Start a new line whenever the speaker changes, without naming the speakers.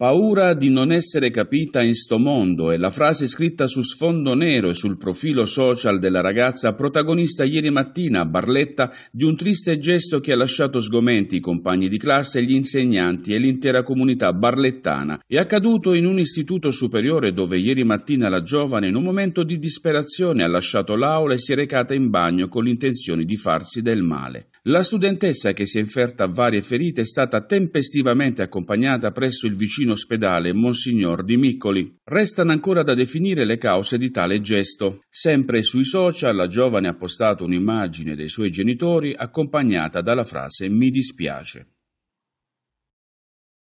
Paura di non essere capita in sto mondo è la frase scritta su sfondo nero e sul profilo social della ragazza protagonista ieri mattina a Barletta di un triste gesto che ha lasciato sgomenti i compagni di classe, gli insegnanti e l'intera comunità barlettana. È accaduto in un istituto superiore dove ieri mattina la giovane in un momento di disperazione ha lasciato l'aula e si è recata in bagno con l'intenzione di farsi del male. La studentessa che si è inferta a varie ferite è stata tempestivamente accompagnata presso il vicino in ospedale Monsignor Di Miccoli. Restano ancora da definire le cause di tale gesto. Sempre sui social la giovane ha postato un'immagine dei suoi genitori accompagnata dalla frase Mi dispiace.